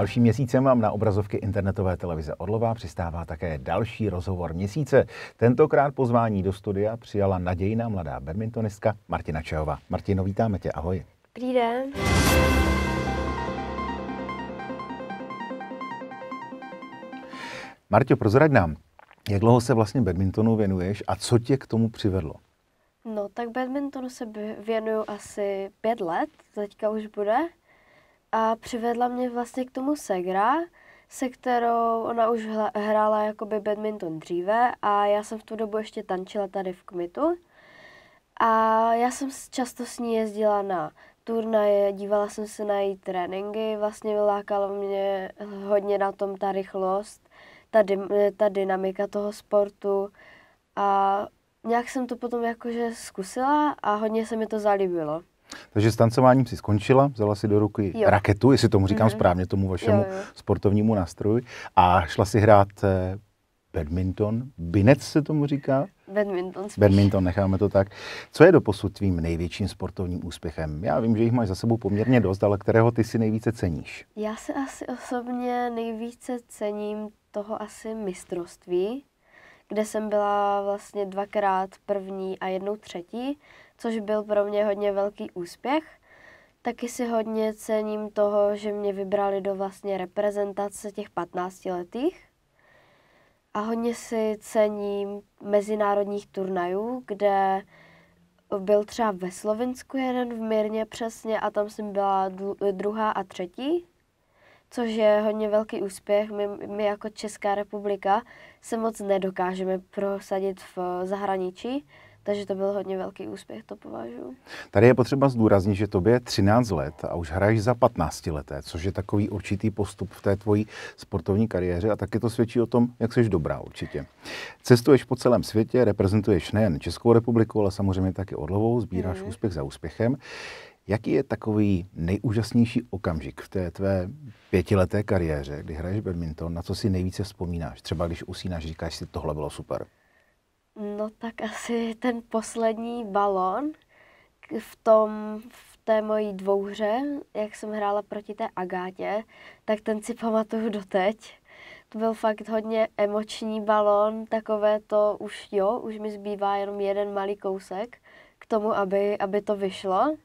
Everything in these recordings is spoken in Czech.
Dalším měsícem mám na obrazovky internetové televize Orlova přistává také další rozhovor měsíce. Tentokrát pozvání do studia přijala nadějná mladá badmintonistka Martina Čehová. Martino, vítáme tě, ahoj. Dobrý den. Martio, prozrad nám, jak dlouho se vlastně badmintonu věnuješ a co tě k tomu přivedlo? No, tak badmintonu se věnuju asi pět let, teďka už bude. A přivedla mě vlastně k tomu Segra, se kterou ona už hrála jakoby badminton dříve a já jsem v tu dobu ještě tančila tady v Kmitu. A já jsem často s ní jezdila na turnaje, dívala jsem se na její tréninky, vlastně vylákalo mě hodně na tom ta rychlost, ta, dy, ta dynamika toho sportu a nějak jsem to potom jakože zkusila a hodně se mi to zalíbilo. Takže stancováním si skončila, vzala si do ruky jo. raketu, jestli tomu říkám mm-hmm. správně, tomu vašemu jo, jo. sportovnímu nástroji, a šla si hrát eh, badminton, binec se tomu říká? Badminton. Spíš. Badminton, necháme to tak. Co je doposud tvým největším sportovním úspěchem? Já vím, že jich máš za sebou poměrně dost, ale kterého ty si nejvíce ceníš? Já se asi osobně nejvíce cením toho asi mistrovství, kde jsem byla vlastně dvakrát první a jednou třetí, což byl pro mě hodně velký úspěch. Taky si hodně cením toho, že mě vybrali do vlastně reprezentace těch 15-letých. A hodně si cením mezinárodních turnajů, kde byl třeba ve Slovensku jeden v Mírně přesně a tam jsem byla druhá a třetí, což je hodně velký úspěch. My, my jako Česká republika se moc nedokážeme prosadit v zahraničí, takže to byl hodně velký úspěch, to považuji. Tady je potřeba zdůraznit, že tobě je 13 let a už hraješ za 15 leté, což je takový určitý postup v té tvojí sportovní kariéře a taky to svědčí o tom, jak jsi dobrá určitě. Cestuješ po celém světě, reprezentuješ nejen Českou republiku, ale samozřejmě taky Orlovou, sbíráš mm. hmm úspěch za úspěchem. Jaký je takový nejúžasnější okamžik v té tvé pětileté kariéře, kdy hraješ badminton, na co si nejvíce vzpomínáš? Třeba když usínáš, říkáš si, tohle bylo super. No tak asi ten poslední balon v tom, v té mojí dvouhře, jak jsem hrála proti té Agátě, tak ten si pamatuju doteď. To byl fakt hodně emoční balon, takové to už jo, už mi zbývá jenom jeden malý kousek k tomu, aby, aby to vyšlo.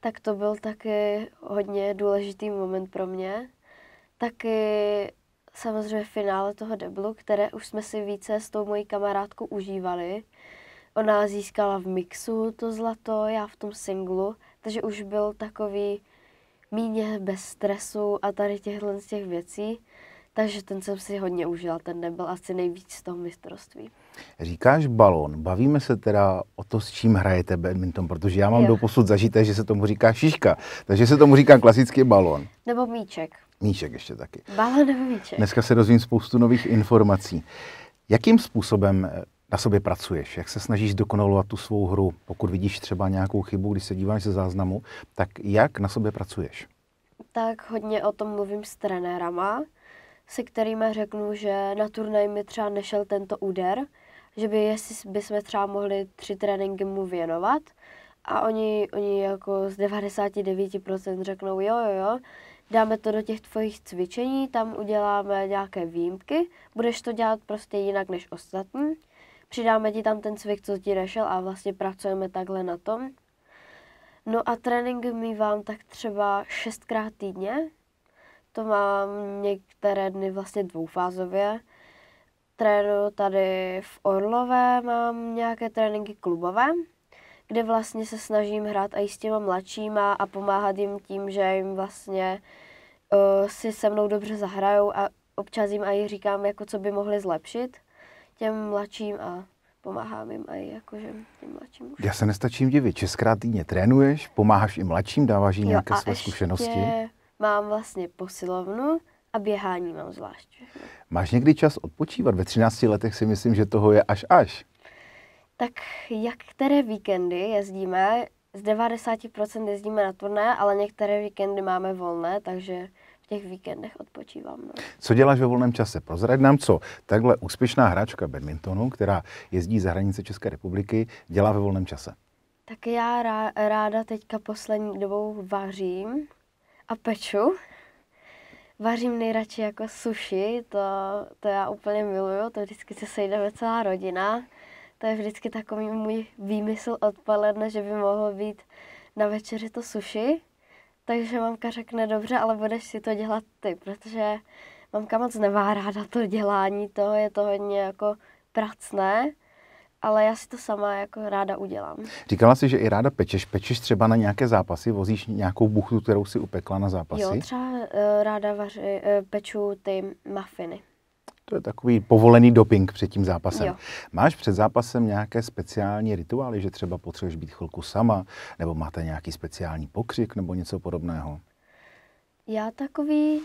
Tak to byl taky hodně důležitý moment pro mě. Taky samozřejmě finále toho deblu, které už jsme si více s tou mojí kamarádkou užívali. Ona získala v mixu to zlato, já v tom singlu, takže už byl takový míně bez stresu a tady těchhle z těch věcí. Takže ten jsem si hodně užila, ten nebyl asi nejvíc z toho mistrovství. Říkáš balon, bavíme se teda o to, s čím hrajete badminton, protože já mám jo. doposud zažité, že se tomu říká šiška, takže se tomu říká klasický balon. Nebo míček. Míšek ještě taky. Balonový Míšek. Dneska se dozvím spoustu nových informací. Jakým způsobem eh, na sobě pracuješ? Jak se snažíš dokonalovat tu svou hru? Pokud vidíš třeba nějakou chybu, když se díváš ze záznamu, tak jak na sobě pracuješ? Tak hodně o tom mluvím s trenérama, se kterými řeknu, že na turnaj mi třeba nešel tento úder, že by, jestli bychom třeba mohli tři tréninky mu věnovat a oni, oni jako z 99% řeknou jo, jo, jo, dáme to do těch tvojich cvičení, tam uděláme nějaké výjimky, budeš to dělat prostě jinak než ostatní, přidáme ti tam ten cvik, co ti nešel a vlastně pracujeme takhle na tom. No a trénink mývám tak třeba šestkrát týdně, to mám některé dny vlastně dvoufázově. Trénu tady v Orlové, mám nějaké tréninky klubové, kde vlastně se snažím hrát i s těma mladšíma a pomáhat jim tím, že jim vlastně uh, si se mnou dobře zahrajou a občas jim i říkám, jako co by mohli zlepšit těm mladším a pomáhám jim i jakože těm mladším. Už. Já se nestačím divit, českrát týdně trénuješ, pomáháš i mladším, dáváš jim nějaké své zkušenosti. mám vlastně posilovnu, a běhání mám zvlášť. Máš někdy čas odpočívat? Ve 13 letech si myslím, že toho je až až. Tak jak které víkendy jezdíme? Z 90% jezdíme na turné, ale některé víkendy máme volné, takže v těch víkendech odpočívám. No. Co děláš ve volném čase? Prozrad nám, co takhle úspěšná hráčka badmintonu, která jezdí za hranice České republiky, dělá ve volném čase. Tak já ráda teďka poslední dobou vařím a peču. Vařím nejradši jako sushi, to, to já úplně miluju, to vždycky se sejdeme celá rodina to je vždycky takový můj výmysl odpoledne, že by mohlo být na večeři to suši. Takže mamka řekne, dobře, ale budeš si to dělat ty, protože mamka moc nevá ráda to dělání to je to hodně jako pracné, ale já si to sama jako ráda udělám. Říkala jsi, že i ráda pečeš. Pečeš třeba na nějaké zápasy? Vozíš nějakou buchtu, kterou si upekla na zápasy? Jo, třeba uh, ráda vaři, uh, peču ty mafiny. To je takový povolený doping před tím zápasem. Jo. Máš před zápasem nějaké speciální rituály, že třeba potřebuješ být chvilku sama, nebo máte nějaký speciální pokřik nebo něco podobného? Já takový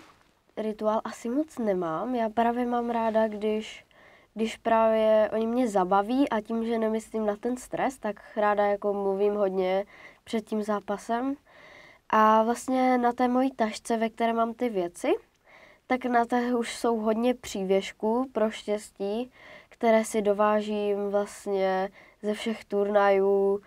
rituál asi moc nemám. Já právě mám ráda, když, když právě oni mě zabaví a tím, že nemyslím na ten stres, tak ráda jako mluvím hodně před tím zápasem. A vlastně na té mojí tašce, ve které mám ty věci, tak na té už jsou hodně přívěšků pro štěstí, které si dovážím vlastně ze všech turnajů.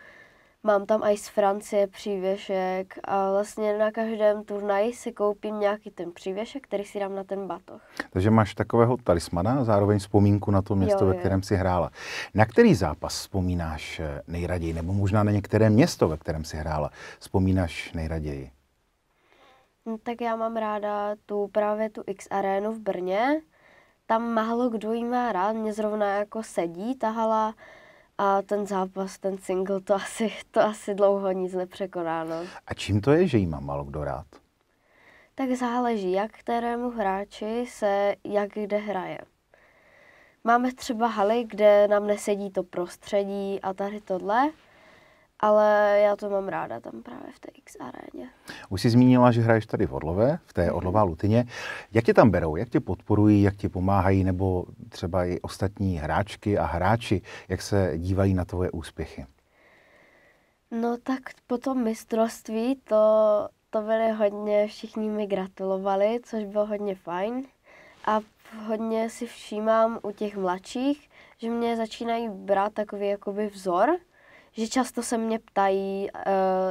Mám tam i z Francie přívěšek a vlastně na každém turnaji si koupím nějaký ten přívěšek, který si dám na ten batoh. Takže máš takového talismana a zároveň vzpomínku na to město, jo, ve kterém si hrála. Na který zápas vzpomínáš eh, nejraději, nebo možná na některé město, ve kterém si hrála, vzpomínáš nejraději? No, tak já mám ráda tu právě tu X arénu v Brně. Tam málo kdo jí má rád, mě zrovna jako sedí tahala a ten zápas, ten single, to asi, to asi dlouho nic nepřekoná. No. A čím to je, že jí má málo kdo rád? Tak záleží, jak kterému hráči se, jak kde hraje. Máme třeba haly, kde nám nesedí to prostředí a tady tohle, ale já to mám ráda tam právě v té X aréně. Už jsi zmínila, že hraješ tady v Orlové, v té mhm. Orlová Lutině. Jak tě tam berou, jak tě podporují, jak ti pomáhají, nebo třeba i ostatní hráčky a hráči, jak se dívají na tvoje úspěchy? No tak po tom mistrovství to, to byly hodně, všichni mi gratulovali, což bylo hodně fajn. A hodně si všímám u těch mladších, že mě začínají brát takový jakoby vzor, že často se mě ptají, eh,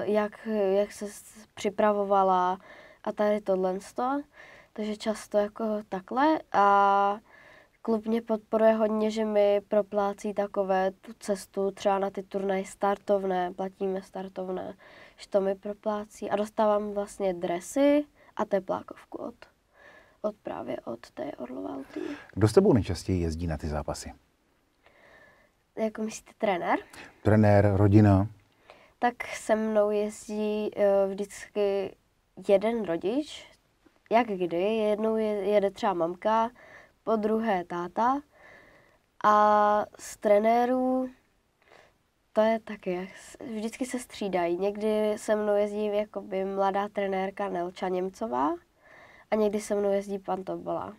jak, jak se připravovala a tady tohle. Takže často jako takhle a klub mě podporuje hodně, že mi proplácí takové tu cestu třeba na ty turnaje startovné, platíme startovné, že to mi proplácí a dostávám vlastně dresy a teplákovku od, od právě od té Orlovalty. Kdo s tebou nejčastěji jezdí na ty zápasy? jako myslíte trenér? Trenér, rodina. Tak se mnou jezdí e, vždycky jeden rodič, jak kdy. Jednou jede třeba mamka, po druhé táta. A z trenérů to je taky, vždycky se střídají. Někdy se mnou jezdí jakoby mladá trenérka Nelča Němcová a někdy se mnou jezdí pan Tobola.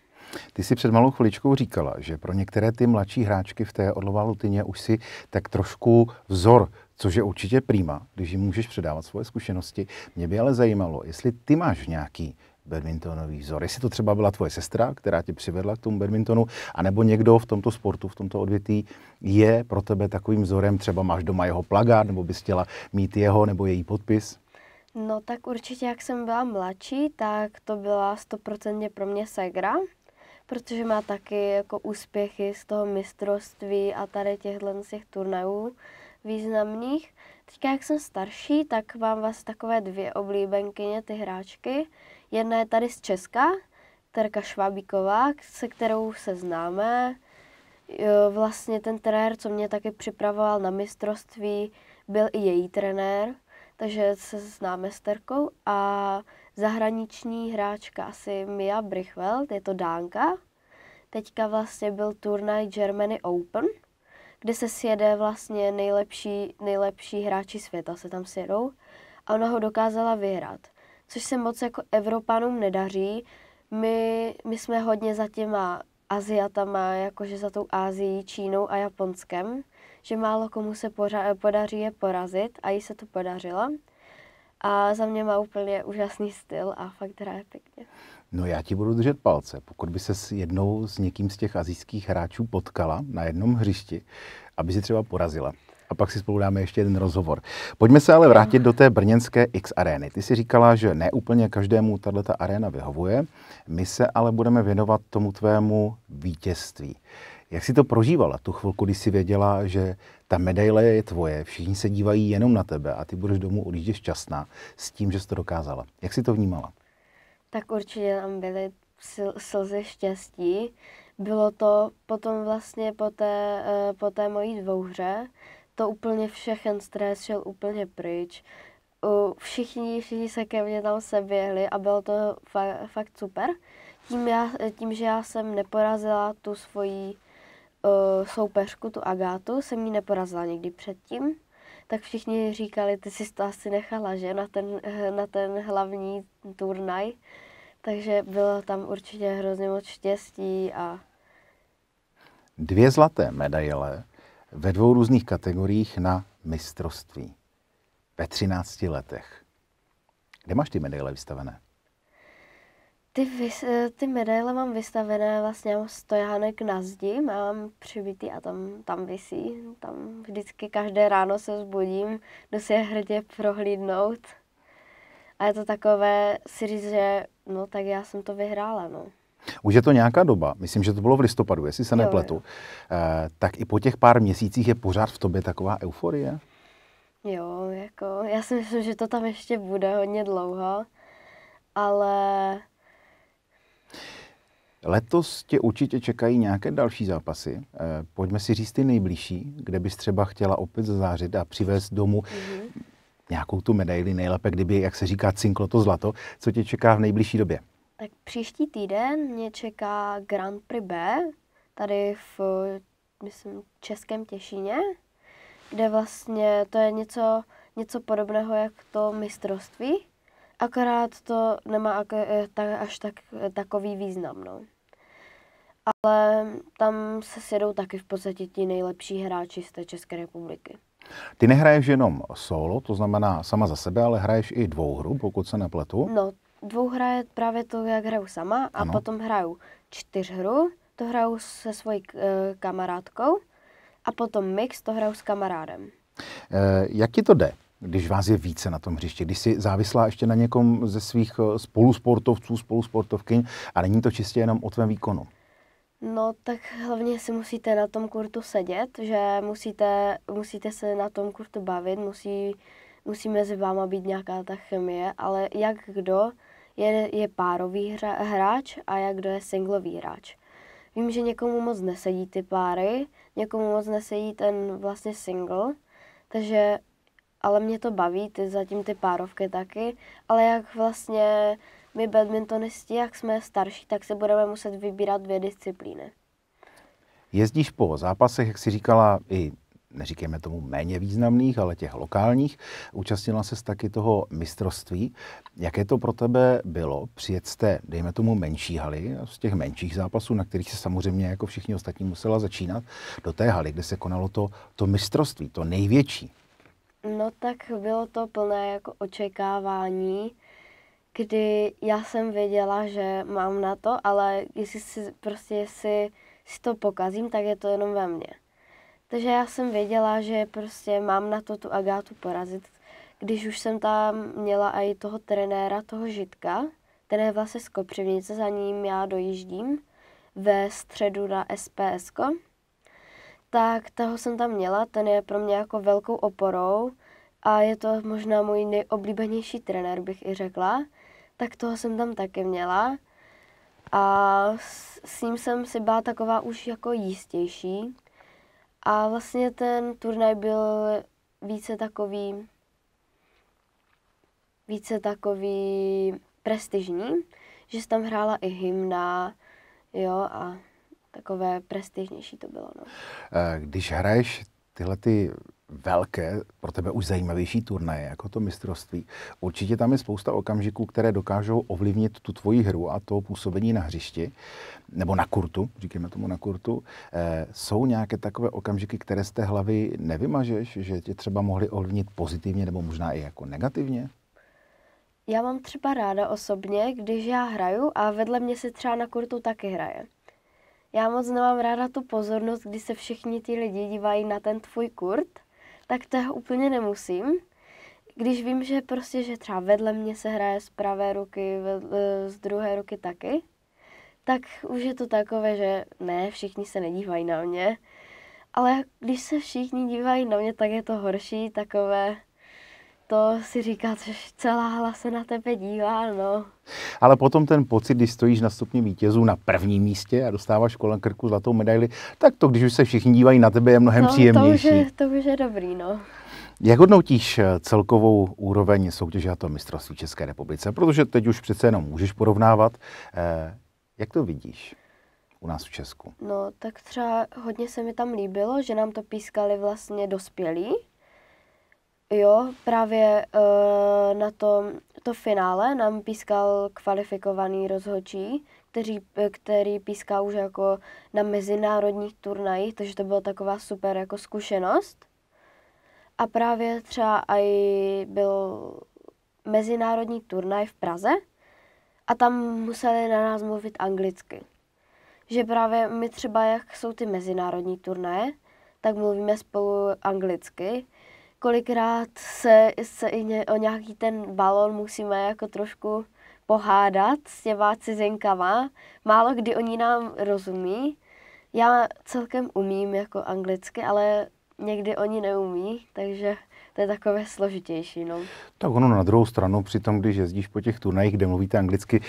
Ty si před malou chviličkou říkala, že pro některé ty mladší hráčky v té odlová Lutině už si tak trošku vzor což je určitě prýma, když jim můžeš předávat svoje zkušenosti. Mě by ale zajímalo, jestli ty máš nějaký badmintonový vzor. Jestli to třeba byla tvoje sestra, která tě přivedla k tomu badmintonu, anebo někdo v tomto sportu, v tomto odvětví je pro tebe takovým vzorem, třeba máš doma jeho plagát, nebo bys chtěla mít jeho nebo její podpis? No tak určitě, jak jsem byla mladší, tak to byla stoprocentně pro mě Segra, protože má taky jako úspěchy z toho mistrovství a tady těchto z těch turnajů významných. Teďka, jak jsem starší, tak mám vás vlastně takové dvě oblíbenkyně, ty hráčky. Jedna je tady z Česka, Terka Švábíková, se kterou se známe. Vlastně ten trenér, co mě taky připravoval na mistrovství, byl i její trenér, takže se známe s Terkou. A zahraniční hráčka asi Mia Brichwelt, je to Dánka. Teďka vlastně byl turnaj Germany Open, kde se sjede vlastně nejlepší, nejlepší hráči světa, se tam sjedou. A ona ho dokázala vyhrát, což se moc jako Evropanům nedaří. My, my jsme hodně za těma Aziatama, jakože za tou Ázií, Čínou a Japonskem, že málo komu se pořa- podaří je porazit a jí se to podařilo. A za mě má úplně úžasný styl a fakt hraje pěkně. No já ti budu držet palce. Pokud by se s jednou s někým z těch azijských hráčů potkala na jednom hřišti, aby si třeba porazila. A pak si spolu dáme ještě jeden rozhovor. Pojďme se ale vrátit do té brněnské X arény. Ty si říkala, že ne úplně každému tahle aréna vyhovuje. My se ale budeme věnovat tomu tvému vítězství. Jak jsi to prožívala, tu chvilku, kdy jsi věděla, že ta medaile je tvoje, všichni se dívají jenom na tebe a ty budeš domů odjíždět šťastná s tím, že jsi to dokázala. Jak jsi to vnímala? Tak určitě tam byly slzy štěstí. Bylo to potom vlastně po té, eh, po té mojí dvouhře, to úplně všechen stres šel úplně pryč. Všichni, všichni se ke mně tam běhli a bylo to fa- fakt super. Tím, já, tím, že já jsem neporazila tu svoji uh, soupeřku, tu Agátu, jsem ji neporazila nikdy předtím, tak všichni říkali, ty jsi to asi nechala, že, na ten, na ten hlavní turnaj. Takže bylo tam určitě hrozně moc štěstí a... Dvě zlaté medaile ve dvou různých kategoriích na mistrovství ve 13 letech. Kde máš ty medaile vystavené? Ty, vys, eh, ty medaile mám vystavené, vlastně mám stojánek na zdi, mám přibitý a tam, tam visí. Tam vždycky každé ráno se zbudím, jdu si je hrdě prohlídnout. A je to takové si říct, že no tak já jsem to vyhrála, no. Už je to nějaká doba, myslím, že to bylo v listopadu, jestli se jo, nepletu, jo. Eh, tak i po těch pár měsících je pořád v tobě taková euforie? Jo, jako já si myslím, že to tam ještě bude hodně dlouho, ale Letos tě určitě čekají nějaké další zápasy. Eh, pojďme si říct ty nejbližší, kde bys třeba chtěla opět zazářit a přivést domů mm-hmm. nějakou tu medaili, nejlépe kdyby, jak se říká, cinklo to zlato. Co tě čeká v nejbližší době? Tak příští týden mě čeká Grand Prix B, tady v, myslím, Českém Těšíně, kde vlastně to je něco, něco podobného jak to mistrovství, akorát to nemá eh, až tak, eh, takový význam, no. Ale tam se sjedou taky v podstatě ti nejlepší hráči z té České republiky. Ty nehraješ jenom solo, to znamená sama za sebe, ale hraješ i dvouhru, pokud se nepletu. No, hra je právě to, jak hraju sama a ano. potom hraju čtyřhru, to hraju se svojí e, kamarádkou a potom mix, to hraju s kamarádem. E, jak ti to jde? když vás je více na tom hřišti, když jsi závislá ještě na někom ze svých eh, spolusportovců, spolusportovkyň a není to čistě jenom o tvém výkonu? No tak hlavně si musíte na tom kurtu sedět, že musíte, musíte se na tom kurtu bavit, musí, musí mezi váma být nějaká ta chemie, ale jak kdo je, je párový hra, hráč a jak kdo je singlový hráč. Vím, že někomu moc nesedí ty páry, někomu moc nesedí ten vlastně single, takže ale mě to baví, ty zatím ty párovky taky, ale jak vlastně my badmintonisti, jak jsme starší, tak se budeme muset vybírat dvě disciplíny. Jezdíš po zápasech, jak si říkala, i neříkejme tomu méně významných, ale těch lokálních. Účastnila se taky toho mistrovství. Jaké to pro tebe bylo? Přijet jste, dejme tomu, menší haly, z těch menších zápasů, na kterých se samozřejmě jako všichni ostatní musela začínat, do té haly, kde se konalo to, to mistrovství, to největší. No tak bylo to plné jako očekávání, kdy já jsem věděla, že mám na to, ale jestli si, prostě jestli si to pokazím, tak je to jenom ve mně. Takže já jsem věděla, že prostě mám na to tu Agátu porazit. Když už jsem tam měla i toho trenéra, toho Žitka, ten je vlastně z Kopřivnice, za ním já dojíždím ve středu na SPS. -ko tak toho jsem tam měla, ten je pro mě jako velkou oporou a je to možná můj nejoblíbenější trenér, bych i řekla. Tak toho jsem tam taky měla a s, ním jsem si byla taková už jako jistější. A vlastně ten turnaj byl více takový, více takový prestižní, že jsem tam hrála i hymna, jo, a takové prestižnější to bylo. No. Eh, když hraješ tyhle ty velké, pro tebe už zajímavější turnaje, jako to mistrovství, určitě tam je spousta okamžiků, které dokážou ovlivnit tu tvoji hru a to působení na hřišti, nebo na kurtu, říkáme tomu na kurtu. Eh, jsou nějaké takové okamžiky, které z té hlavy nevymažeš, že tě třeba mohly ovlivnit pozitivně nebo možná i jako negativně? Já mám třeba ráda osobně, když já hraju a vedle mě se třeba na kurtu taky hraje já moc nemám ráda tu pozornost, kdy se všichni ty lidi dívají na ten tvůj kurt, tak to já úplně nemusím. Když vím, že prostě, že třeba vedle mě se hraje z pravé ruky, vedle, z druhé ruky taky, tak už je to takové, že ne, všichni se nedívají na mě. Ale když se všichni dívají na mě, tak je to horší, takové, to si říká, že celá hla se na tebe dívá, no. Ale potom ten pocit, když stojíš na stupni vítězů na prvním místě a dostáváš kolem krku zlatou medaili, tak to, když už se všichni dívají na tebe, je mnohem no, příjemnější. To už je, to už je dobrý, no. Jak hodnotíš eh, celkovou úroveň soutěže a to mistrovství České republice? Protože teď už přece jenom můžeš porovnávat. Eh, jak to vidíš u nás v Česku? No, tak třeba hodně se mi tam líbilo, že nám to pískali vlastně dospělí, Jo, právě uh, na tom, to finále nám pískal kvalifikovaný rozhodčí, který, který píská už jako na mezinárodních turnajích, takže to byla taková super jako zkušenost. A právě třeba i byl mezinárodní turnaj v Praze a tam museli na nás mluvit anglicky. Že právě my třeba, jak jsou ty mezinárodní turnaje, tak mluvíme spolu anglicky, kolikrát se, se i ně, o nějaký ten balon musíme jako trošku pohádat s těma cizinkama. Málo kdy oni nám rozumí. Já celkem umím jako anglicky, ale někdy oni neumí, takže to je takové složitější. No. Tak ono na druhou stranu, přitom když jezdíš po těch turnajích, kde mluvíte anglicky,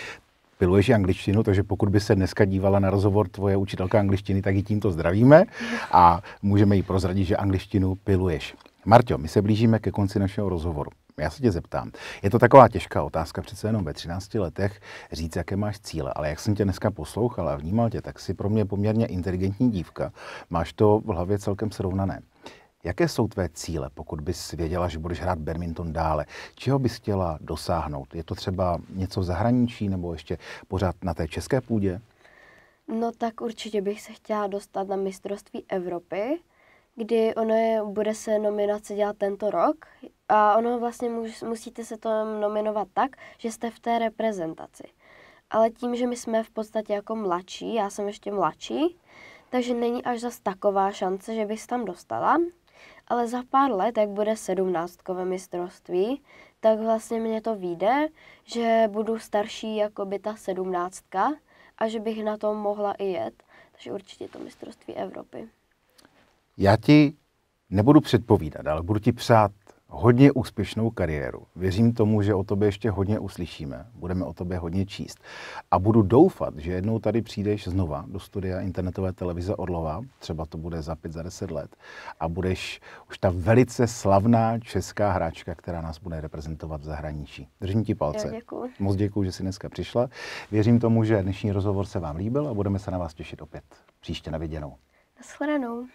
piluješ i angličtinu, takže pokud by se dneska dívala na rozhovor tvoje učitelka angličtiny, tak ji tímto zdravíme a můžeme jí prozradit, že angličtinu piluješ. Marťo, my se blížíme ke konci našeho rozhovoru. Já se tě zeptám. Je to taková těžká otázka, přece jenom ve 13 letech říct, jaké máš cíle, ale jak jsem tě dneska poslouchal a vnímal tě, tak jsi pro mě poměrně inteligentní dívka. Máš to v hlavě celkem srovnané. Jaké jsou tvé cíle, pokud bys věděla, že budeš hrát badminton dále? Čeho bys chtěla dosáhnout? Je to třeba něco v zahraničí nebo ještě pořád na té české půdě? No tak určitě bych se chtěla dostat na mistrovství Evropy, kdy ono je, bude se nominace dělat tento rok a ono vlastně musíte se to nominovat tak, že jste v té reprezentaci. Ale tím, že my jsme v podstatě jako mladší, já jsem ještě mladší, takže není až zas taková šance, že bych tam dostala. Ale za pár let, jak bude sedmnáctkové mistrovství, tak vlastně mě to vyjde, že budu starší jako by ta sedmnáctka a že bych na tom mohla i jet. Takže určitě to mistrovství Evropy. Já ti nebudu předpovídat, ale budu ti přát hodně úspěšnou kariéru. Věřím tomu, že o tobě ještě hodně uslyšíme, budeme o tobě hodně číst. A budu doufat, že jednou tady přijdeš znova do studia internetové televize Orlova, třeba to bude za pět, za deset let, a budeš už ta velice slavná česká hráčka, která nás bude reprezentovat v zahraničí. Držím ti palce. děkuji. Moc děkuji, že jsi dneska přišla. Věřím tomu, že dnešní rozhovor se vám líbil a budeme se na vás těšit opět příště na viděnou. Naschledanou.